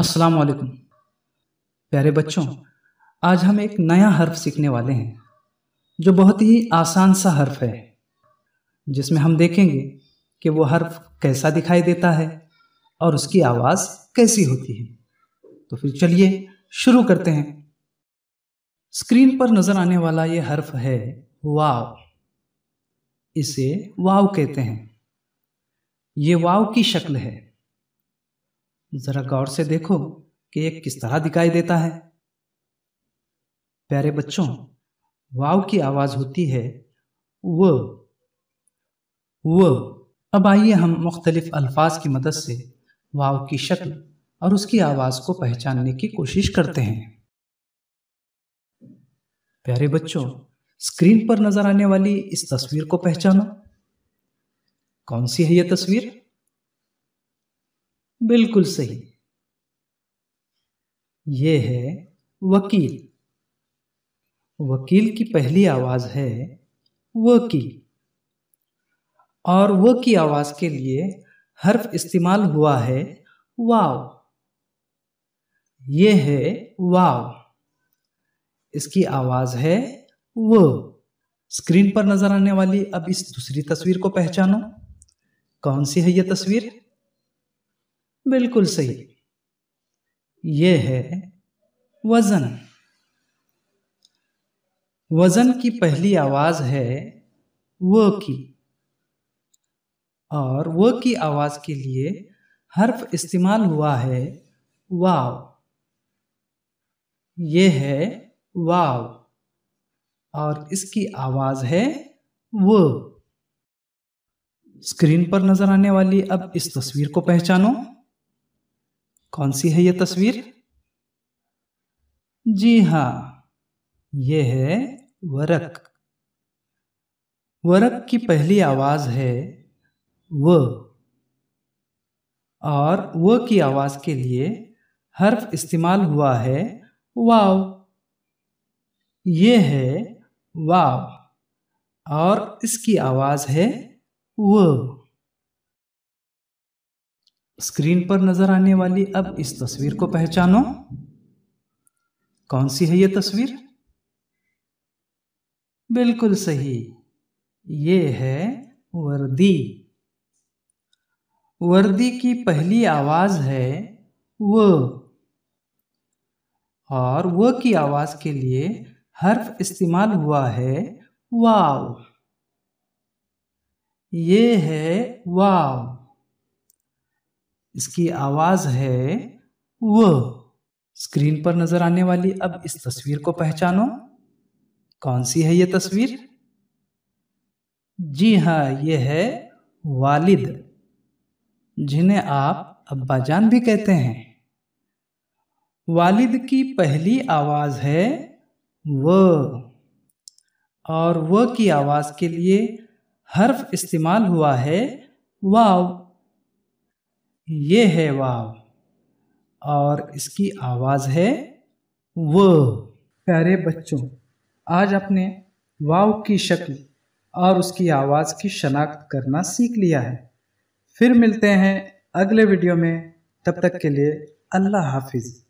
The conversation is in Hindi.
अस्सलाम वालेकुम प्यारे बच्चों आज हम एक नया हर्फ सीखने वाले हैं जो बहुत ही आसान सा हर्फ है जिसमें हम देखेंगे कि वो हर्फ कैसा दिखाई देता है और उसकी आवाज़ कैसी होती है तो फिर चलिए शुरू करते हैं स्क्रीन पर नज़र आने वाला ये हर्फ है वाव इसे वाव कहते हैं ये वाव की शक्ल है जरा गौर से देखो कि यह किस तरह दिखाई देता है प्यारे बच्चों वाव की आवाज होती है व व अब आइए हम मुख्तलिफ अल्फाज की मदद से वाव की शक्ल और उसकी आवाज को पहचानने की कोशिश करते हैं प्यारे बच्चों स्क्रीन पर नजर आने वाली इस तस्वीर को पहचानो कौन सी है यह तस्वीर बिल्कुल सही ये है वकील वकील की पहली आवाज है व की और व की आवाज के लिए हर्फ इस्तेमाल हुआ है वाव ये है वाव इसकी आवाज है व स्क्रीन पर नजर आने वाली अब इस दूसरी तस्वीर को पहचानो कौन सी है यह तस्वीर बिल्कुल सही यह है वजन वजन की पहली आवाज है व की और व की आवाज के लिए हर्फ इस्तेमाल हुआ है वाव ये है वाव और इसकी आवाज है व स्क्रीन पर नजर आने वाली अब इस तस्वीर को पहचानो कौन सी है यह तस्वीर जी हाँ यह है वरक वरक की पहली आवाज है व और व की आवाज के लिए हर्फ इस्तेमाल हुआ है वाव ये है वाव और इसकी आवाज है व स्क्रीन पर नजर आने वाली अब इस तस्वीर को पहचानो कौन सी है यह तस्वीर बिल्कुल सही ये है वर्दी वर्दी की पहली आवाज है व और व की आवाज के लिए हर्फ इस्तेमाल हुआ है वाव ये है वाव इसकी आवाज है व स्क्रीन पर नजर आने वाली अब इस तस्वीर को पहचानो कौन सी है ये तस्वीर जी हाँ ये है वालिद जिन्हें आप अब्बा जान भी कहते हैं वालिद की पहली आवाज़ है व और व की आवाज़ के लिए हर्फ इस्तेमाल हुआ है वाव ये है वाव और इसकी आवाज़ है व प्यारे बच्चों आज आपने वाव की शक्ल और उसकी आवाज़ की शनाख्त करना सीख लिया है फिर मिलते हैं अगले वीडियो में तब तक के लिए अल्लाह हाफिज़